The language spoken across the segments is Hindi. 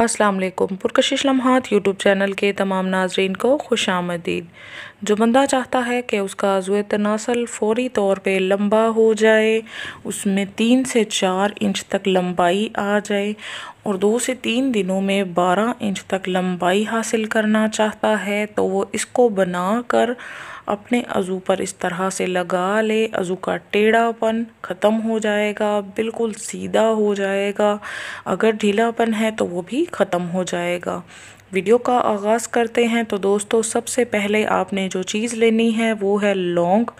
अस्सलाम वालेकुम पुरकशिश लम्हात यूट्यूब चैनल के तमाम नाजरन को खुश आमदीद जो बंदा चाहता है कि उसका जुए तनासल फौरी तौर पे लंबा हो जाए उसमें तीन से चार इंच तक लंबाई आ जाए और दो से तीन दिनों में बारह इंच तक लंबाई हासिल करना चाहता है तो वो इसको बना कर अपने अज़ू पर इस तरह से लगा ले अज़ू का टेढ़ापन ख़त्म हो जाएगा बिल्कुल सीधा हो जाएगा अगर ढीलापन है तो वो भी ख़त्म हो जाएगा वीडियो का आगाज़ करते हैं तो दोस्तों सबसे पहले आपने जो चीज़ लेनी है वो है लौंग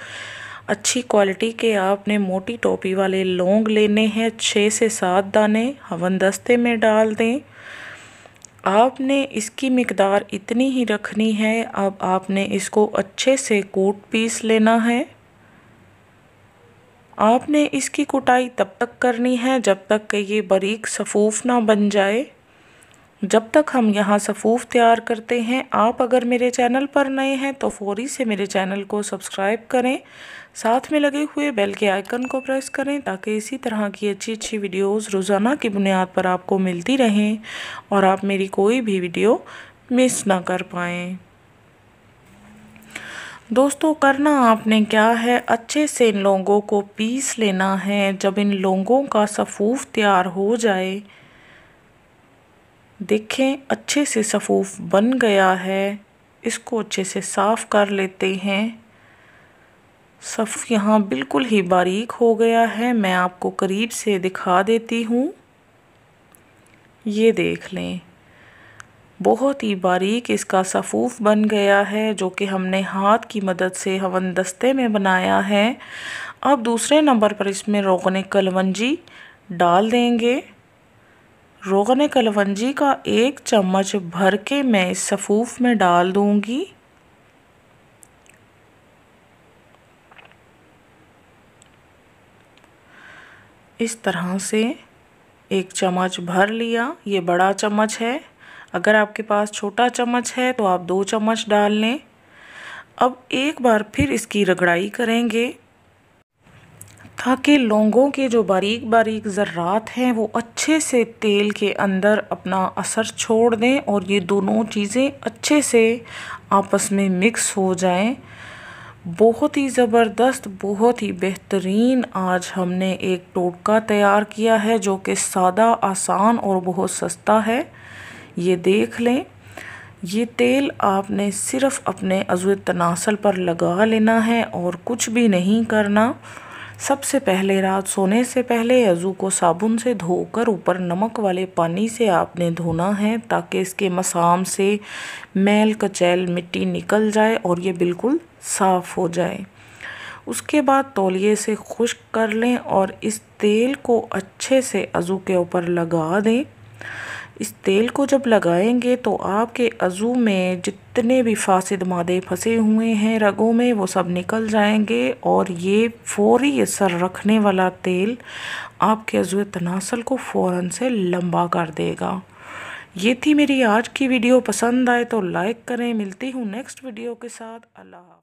अच्छी क्वालिटी के आपने मोटी टोपी वाले लौंग लेने हैं छः से सात दाने हवन दस्ते में डाल दें आपने इसकी मकदार इतनी ही रखनी है अब आपने इसको अच्छे से कूट पीस लेना है आपने इसकी कुटाई तब तक करनी है जब तक कि ये बारीक सफ़ूफ ना बन जाए जब तक हम यहाँ सफ़ूफ़ तैयार करते हैं आप अगर मेरे चैनल पर नए हैं तो फ़ौरी से मेरे चैनल को सब्सक्राइब करें साथ में लगे हुए बेल के आइकन को प्रेस करें ताकि इसी तरह की अच्छी अच्छी वीडियोस रोज़ाना की बुनियाद पर आपको मिलती रहें और आप मेरी कोई भी वीडियो मिस ना कर पाएँ दोस्तों करना आपने क्या है अच्छे से इन लोगों को पीस लेना है जब इन लोगों का सफ़ूफ़ तैयार हो जाए देखें अच्छे से सफ़ूफ बन गया है इसको अच्छे से साफ़ कर लेते हैं सफ़ यहाँ बिल्कुल ही बारीक हो गया है मैं आपको करीब से दिखा देती हूँ ये देख लें बहुत ही बारीक इसका सफ़ूफ़ बन गया है जो कि हमने हाथ की मदद से हवन दस्ते में बनाया है अब दूसरे नंबर पर इसमें रोगन कलवंजी डाल देंगे रोगन कलवंजी का एक चम्मच भर के मैं इस सफ़ूफ में डाल दूंगी इस तरह से एक चम्मच भर लिया ये बड़ा चम्मच है अगर आपके पास छोटा चम्मच है तो आप दो चम्मच डाल लें अब एक बार फिर इसकी रगड़ाई करेंगे ताकि लोंगों के जो बारीक बारीक ज़र्रात हैं वो अच्छे से तेल के अंदर अपना असर छोड़ दें और ये दोनों चीज़ें अच्छे से आपस में मिक्स हो जाएं बहुत ही ज़बरदस्त बहुत ही बेहतरीन आज हमने एक टोटका तैयार किया है जो कि सादा आसान और बहुत सस्ता है ये देख लें ये तेल आपने सिर्फ़ अपने अज़ुए तनासल पर लगा लेना है और कुछ भी नहीं करना सबसे पहले रात सोने से पहले अज़ू को साबुन से धोकर ऊपर नमक वाले पानी से आपने धोना है ताकि इसके मसाम से मैल कचैल मिट्टी निकल जाए और ये बिल्कुल साफ़ हो जाए उसके बाद तौलिए से खुश्क कर लें और इस तेल को अच्छे से अज़ू के ऊपर लगा दें इस तेल को जब लगाएंगे तो आपके अज़ू में जितने भी फासद मादे फंसे हुए हैं रगों में वो सब निकल जाएंगे और ये फौरी असर रखने वाला तेल आपके अज़ू तनासल को फ़ौर से लंबा कर देगा ये थी मेरी आज की वीडियो पसंद आए तो लाइक करें मिलती हूँ नेक्स्ट वीडियो के साथ अल्लाह